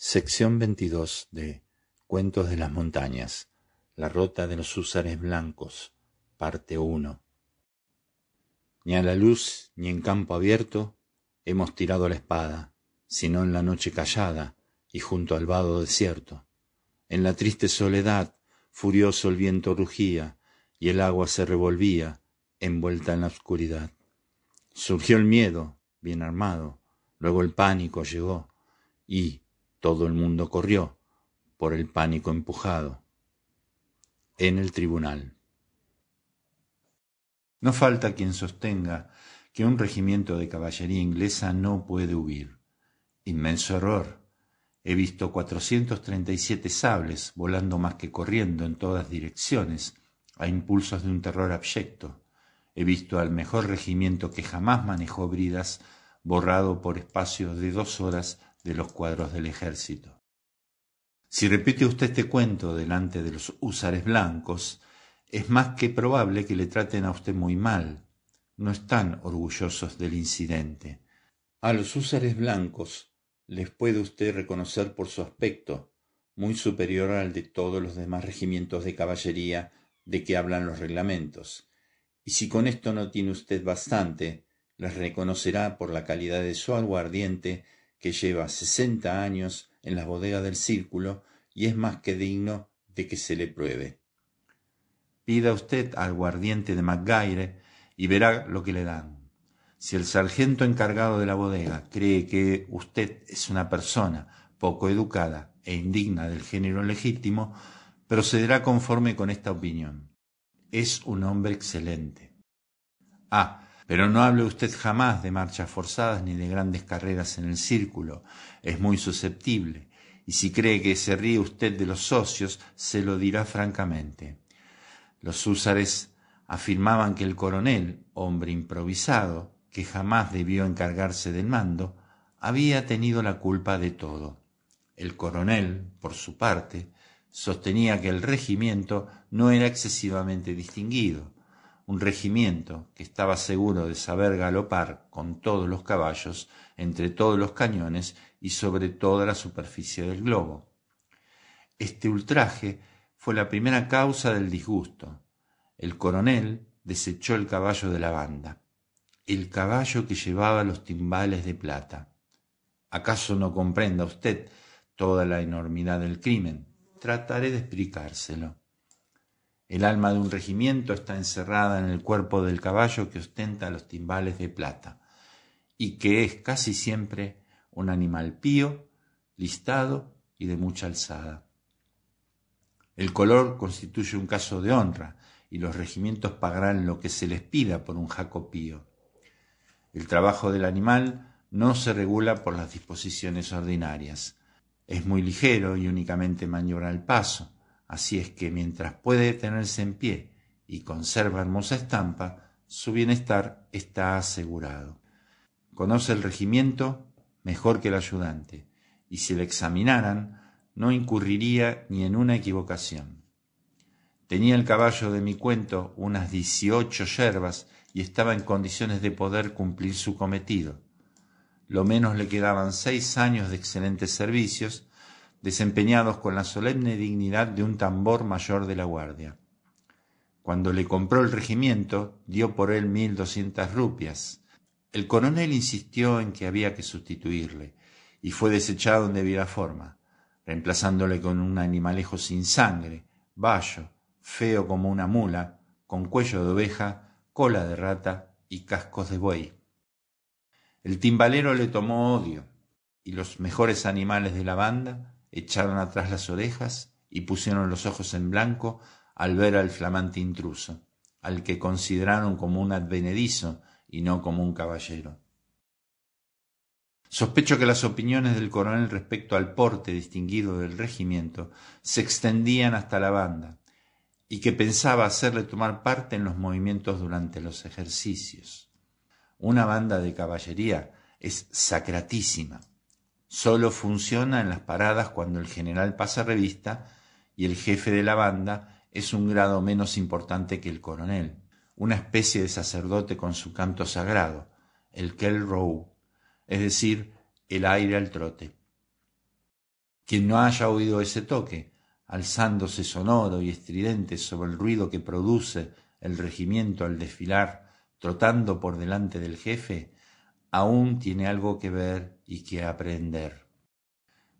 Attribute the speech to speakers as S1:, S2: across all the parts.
S1: Sección 22 de Cuentos de las Montañas, La Rota de los Húsares Blancos, parte 1. Ni a la luz ni en campo abierto hemos tirado la espada, sino en la noche callada y junto al vado desierto. En la triste soledad, furioso el viento rugía y el agua se revolvía, envuelta en la oscuridad. Surgió el miedo, bien armado, luego el pánico llegó, y, todo el mundo corrió, por el pánico empujado. En el tribunal. No falta quien sostenga que un regimiento de caballería inglesa no puede huir. Inmenso error. He visto 437 sables volando más que corriendo en todas direcciones, a impulsos de un terror abyecto. He visto al mejor regimiento que jamás manejó bridas, borrado por espacios de dos horas de los cuadros del ejército. Si repite usted este cuento delante de los húsares blancos, es más que probable que le traten a usted muy mal. No están orgullosos del incidente. A los húsares blancos les puede usted reconocer por su aspecto, muy superior al de todos los demás regimientos de caballería de que hablan los reglamentos. Y si con esto no tiene usted bastante, les reconocerá por la calidad de su aguardiente que lleva sesenta años en las bodegas del círculo y es más que digno de que se le pruebe. Pida usted al guardiente de Macgaire y verá lo que le dan. Si el sargento encargado de la bodega cree que usted es una persona poco educada e indigna del género legítimo, procederá conforme con esta opinión. Es un hombre excelente. Ah, pero no hable usted jamás de marchas forzadas ni de grandes carreras en el círculo. Es muy susceptible. Y si cree que se ríe usted de los socios, se lo dirá francamente. Los húsares afirmaban que el coronel, hombre improvisado, que jamás debió encargarse del mando, había tenido la culpa de todo. El coronel, por su parte, sostenía que el regimiento no era excesivamente distinguido, un regimiento que estaba seguro de saber galopar con todos los caballos, entre todos los cañones y sobre toda la superficie del globo. Este ultraje fue la primera causa del disgusto. El coronel desechó el caballo de la banda, el caballo que llevaba los timbales de plata. ¿Acaso no comprenda usted toda la enormidad del crimen? Trataré de explicárselo. El alma de un regimiento está encerrada en el cuerpo del caballo que ostenta los timbales de plata y que es casi siempre un animal pío, listado y de mucha alzada. El color constituye un caso de honra y los regimientos pagarán lo que se les pida por un jaco pío. El trabajo del animal no se regula por las disposiciones ordinarias. Es muy ligero y únicamente maniobra al paso Así es que mientras puede tenerse en pie y conserva hermosa estampa, su bienestar está asegurado. Conoce el regimiento mejor que el ayudante, y si le examinaran, no incurriría ni en una equivocación. Tenía el caballo de mi cuento unas dieciocho yerbas y estaba en condiciones de poder cumplir su cometido. Lo menos le quedaban seis años de excelentes servicios desempeñados con la solemne dignidad de un tambor mayor de la guardia. Cuando le compró el regimiento, dio por él mil doscientas rupias. El coronel insistió en que había que sustituirle, y fue desechado en debida forma, reemplazándole con un animalejo sin sangre, bayo, feo como una mula, con cuello de oveja, cola de rata y cascos de buey. El timbalero le tomó odio, y los mejores animales de la banda echaron atrás las orejas y pusieron los ojos en blanco al ver al flamante intruso, al que consideraron como un advenedizo y no como un caballero. Sospecho que las opiniones del coronel respecto al porte distinguido del regimiento se extendían hasta la banda, y que pensaba hacerle tomar parte en los movimientos durante los ejercicios. Una banda de caballería es sacratísima, Solo funciona en las paradas cuando el general pasa revista y el jefe de la banda es un grado menos importante que el coronel, una especie de sacerdote con su canto sagrado, el Kell Row, es decir, el aire al trote. Quien no haya oído ese toque, alzándose sonoro y estridente sobre el ruido que produce el regimiento al desfilar, trotando por delante del jefe, aún tiene algo que ver y que aprender.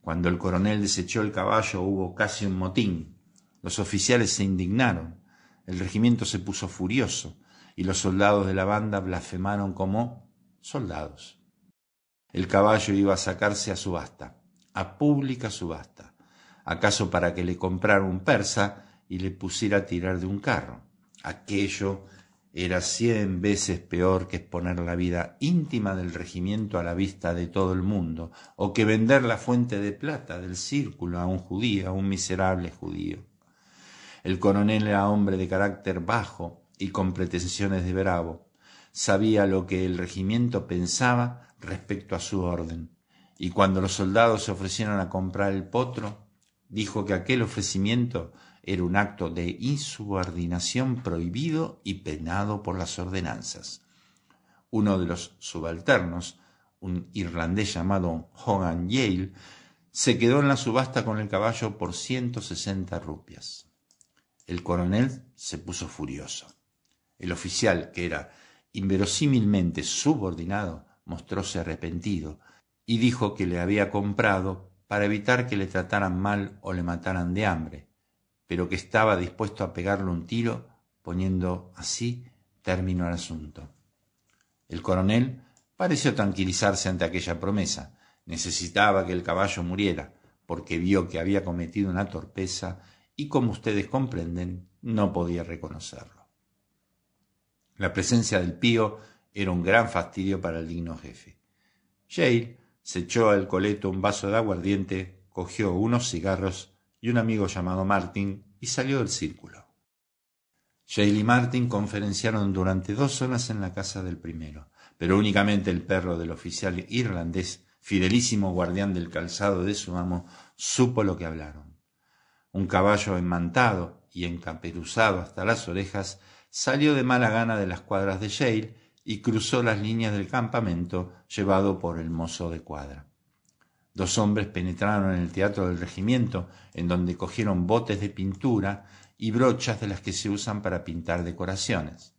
S1: Cuando el coronel desechó el caballo hubo casi un motín. Los oficiales se indignaron, el regimiento se puso furioso y los soldados de la banda blasfemaron como soldados. El caballo iba a sacarse a subasta, a pública subasta, acaso para que le comprara un persa y le pusiera a tirar de un carro. Aquello era cien veces peor que exponer la vida íntima del regimiento a la vista de todo el mundo, o que vender la fuente de plata del círculo a un judío, a un miserable judío. El coronel era hombre de carácter bajo y con pretensiones de bravo. Sabía lo que el regimiento pensaba respecto a su orden, y cuando los soldados se ofrecieron a comprar el potro, dijo que aquel ofrecimiento era un acto de insubordinación prohibido y penado por las ordenanzas. Uno de los subalternos, un irlandés llamado Hogan Yale, se quedó en la subasta con el caballo por ciento sesenta rupias. El coronel se puso furioso. El oficial, que era inverosímilmente subordinado, mostróse arrepentido y dijo que le había comprado para evitar que le trataran mal o le mataran de hambre, pero que estaba dispuesto a pegarle un tiro, poniendo así término al asunto. El coronel pareció tranquilizarse ante aquella promesa. Necesitaba que el caballo muriera, porque vio que había cometido una torpeza y, como ustedes comprenden, no podía reconocerlo. La presencia del pío era un gran fastidio para el digno jefe. Yale se echó al coleto un vaso de aguardiente, cogió unos cigarros y un amigo llamado Martin y salió del círculo. Jale y Martin conferenciaron durante dos horas en la casa del primero, pero únicamente el perro del oficial irlandés, fidelísimo guardián del calzado de su amo, supo lo que hablaron. Un caballo enmantado y encaperuzado hasta las orejas salió de mala gana de las cuadras de Jale y cruzó las líneas del campamento llevado por el mozo de cuadra. Dos hombres penetraron en el teatro del regimiento, en donde cogieron botes de pintura y brochas de las que se usan para pintar decoraciones.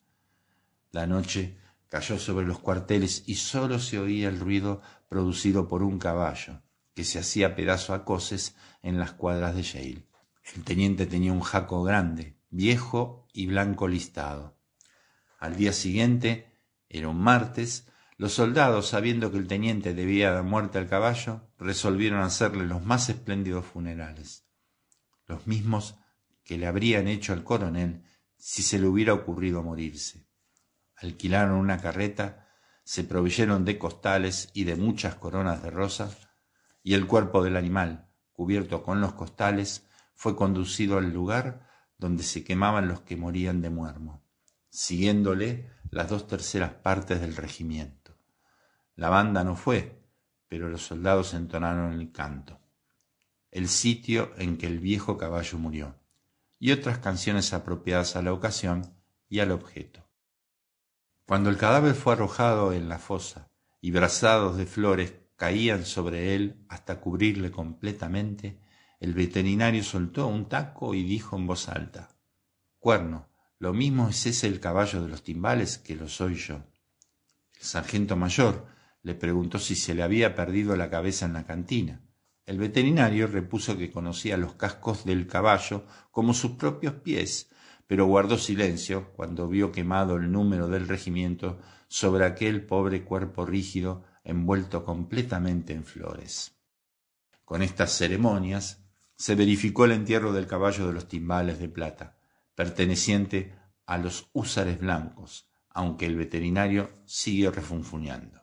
S1: La noche cayó sobre los cuarteles y sólo se oía el ruido producido por un caballo, que se hacía pedazo a coces en las cuadras de Yale. El teniente tenía un jaco grande, viejo y blanco listado. Al día siguiente, era un martes. Los soldados, sabiendo que el teniente debía dar muerte al caballo, resolvieron hacerle los más espléndidos funerales, los mismos que le habrían hecho al coronel si se le hubiera ocurrido morirse. Alquilaron una carreta, se proveyeron de costales y de muchas coronas de rosas, y el cuerpo del animal, cubierto con los costales, fue conducido al lugar donde se quemaban los que morían de muermo, siguiéndole las dos terceras partes del regimiento. La banda no fue, pero los soldados entonaron el canto, el sitio en que el viejo caballo murió, y otras canciones apropiadas a la ocasión y al objeto. Cuando el cadáver fue arrojado en la fosa y brazados de flores caían sobre él hasta cubrirle completamente, el veterinario soltó un taco y dijo en voz alta Cuerno, lo mismo es ese el caballo de los timbales que lo soy yo. El sargento mayor le preguntó si se le había perdido la cabeza en la cantina. El veterinario repuso que conocía los cascos del caballo como sus propios pies, pero guardó silencio cuando vio quemado el número del regimiento sobre aquel pobre cuerpo rígido envuelto completamente en flores. Con estas ceremonias se verificó el entierro del caballo de los timbales de plata perteneciente a los húsares blancos, aunque el veterinario siguió refunfuñando.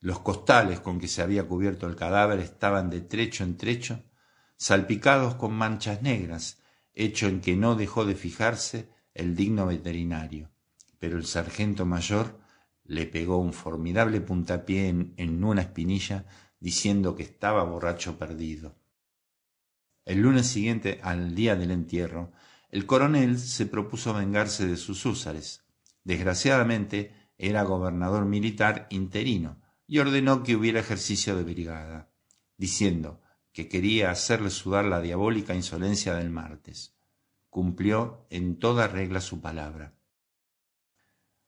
S1: Los costales con que se había cubierto el cadáver estaban de trecho en trecho, salpicados con manchas negras, hecho en que no dejó de fijarse el digno veterinario. Pero el sargento mayor le pegó un formidable puntapié en una espinilla, diciendo que estaba borracho perdido. El lunes siguiente al día del entierro, el coronel se propuso vengarse de sus húsares. Desgraciadamente, era gobernador militar interino y ordenó que hubiera ejercicio de brigada, diciendo que quería hacerle sudar la diabólica insolencia del martes. Cumplió en toda regla su palabra.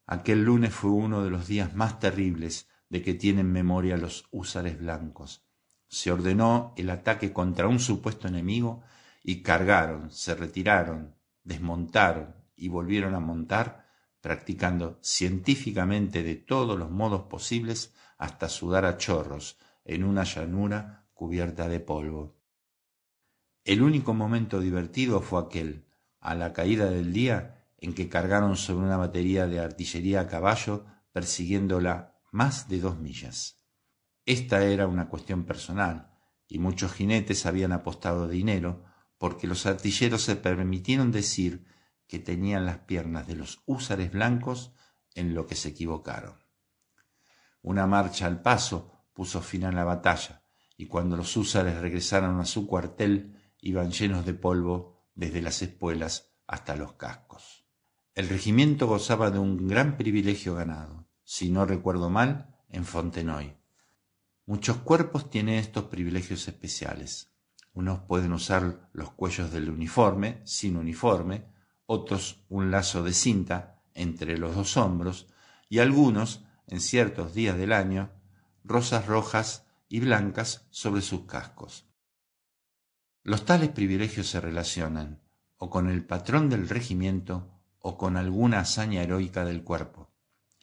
S1: Aquel lunes fue uno de los días más terribles de que tienen memoria los húsares blancos. Se ordenó el ataque contra un supuesto enemigo y cargaron, se retiraron, desmontaron y volvieron a montar, practicando científicamente de todos los modos posibles hasta sudar a chorros en una llanura cubierta de polvo. El único momento divertido fue aquel, a la caída del día, en que cargaron sobre una batería de artillería a caballo persiguiéndola más de dos millas. Esta era una cuestión personal, y muchos jinetes habían apostado dinero porque los artilleros se permitieron decir que tenían las piernas de los húsares blancos en lo que se equivocaron. Una marcha al paso puso fin a la batalla, y cuando los húsares regresaron a su cuartel iban llenos de polvo desde las espuelas hasta los cascos. El regimiento gozaba de un gran privilegio ganado, si no recuerdo mal, en Fontenoy. Muchos cuerpos tienen estos privilegios especiales. Unos pueden usar los cuellos del uniforme, sin uniforme, otros un lazo de cinta entre los dos hombros y algunos, en ciertos días del año, rosas rojas y blancas sobre sus cascos. Los tales privilegios se relacionan o con el patrón del regimiento o con alguna hazaña heroica del cuerpo,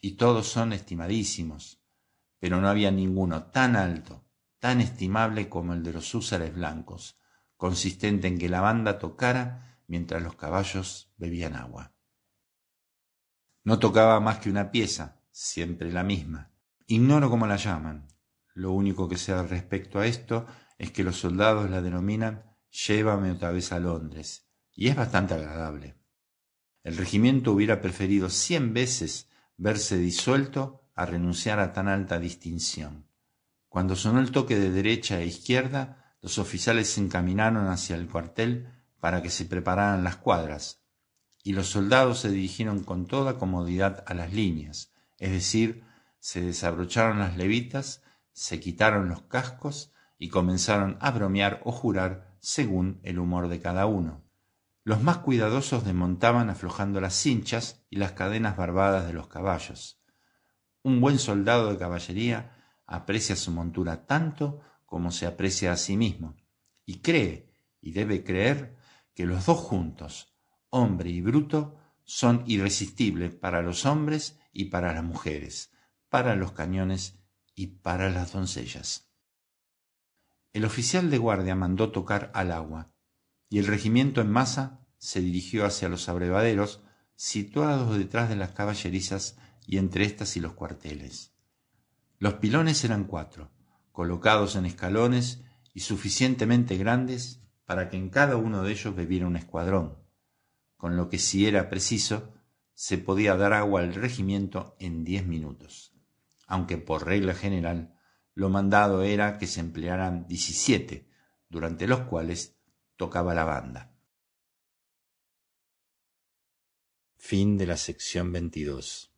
S1: y todos son estimadísimos, pero no había ninguno tan alto tan estimable como el de los húsares blancos, consistente en que la banda tocara mientras los caballos bebían agua. No tocaba más que una pieza, siempre la misma. Ignoro cómo la llaman. Lo único que sé al respecto a esto es que los soldados la denominan Llévame otra vez a Londres, y es bastante agradable. El regimiento hubiera preferido cien veces verse disuelto a renunciar a tan alta distinción. Cuando sonó el toque de derecha e izquierda, los oficiales se encaminaron hacia el cuartel para que se prepararan las cuadras, y los soldados se dirigieron con toda comodidad a las líneas, es decir, se desabrocharon las levitas, se quitaron los cascos y comenzaron a bromear o jurar según el humor de cada uno. Los más cuidadosos desmontaban aflojando las cinchas y las cadenas barbadas de los caballos. Un buen soldado de caballería aprecia su montura tanto como se aprecia a sí mismo, y cree, y debe creer, que los dos juntos, hombre y bruto, son irresistibles para los hombres y para las mujeres, para los cañones y para las doncellas. El oficial de guardia mandó tocar al agua, y el regimiento en masa se dirigió hacia los abrevaderos, situados detrás de las caballerizas y entre éstas y los cuarteles. Los pilones eran cuatro, colocados en escalones y suficientemente grandes para que en cada uno de ellos bebiera un escuadrón, con lo que si era preciso, se podía dar agua al regimiento en diez minutos, aunque por regla general lo mandado era que se emplearan diecisiete, durante los cuales tocaba la banda. Fin de la sección 22.